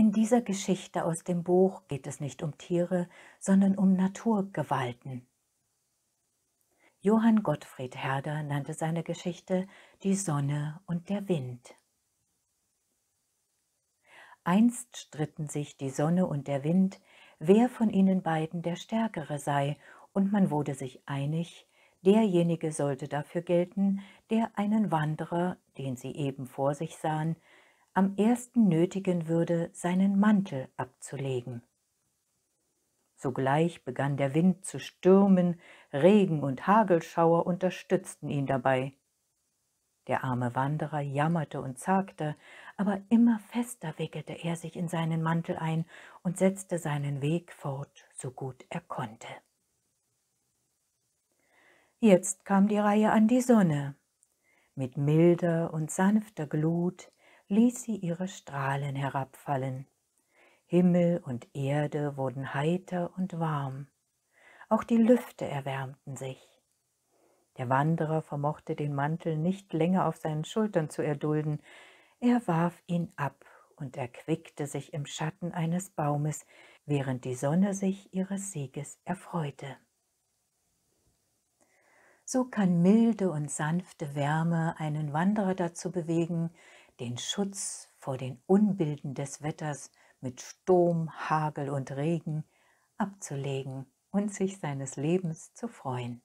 In dieser Geschichte aus dem Buch geht es nicht um Tiere, sondern um Naturgewalten. Johann Gottfried Herder nannte seine Geschichte Die Sonne und der Wind. Einst stritten sich die Sonne und der Wind, wer von ihnen beiden der Stärkere sei, und man wurde sich einig, derjenige sollte dafür gelten, der einen Wanderer, den sie eben vor sich sahen, am ersten nötigen würde, seinen Mantel abzulegen. Sogleich begann der Wind zu stürmen, Regen und Hagelschauer unterstützten ihn dabei. Der arme Wanderer jammerte und zagte, aber immer fester wickelte er sich in seinen Mantel ein und setzte seinen Weg fort, so gut er konnte. Jetzt kam die Reihe an die Sonne. Mit milder und sanfter Glut ließ sie ihre Strahlen herabfallen. Himmel und Erde wurden heiter und warm. Auch die Lüfte erwärmten sich. Der Wanderer vermochte den Mantel nicht länger auf seinen Schultern zu erdulden. Er warf ihn ab und erquickte sich im Schatten eines Baumes, während die Sonne sich ihres Sieges erfreute. So kann milde und sanfte Wärme einen Wanderer dazu bewegen, den Schutz vor den Unbilden des Wetters mit Sturm, Hagel und Regen abzulegen und sich seines Lebens zu freuen.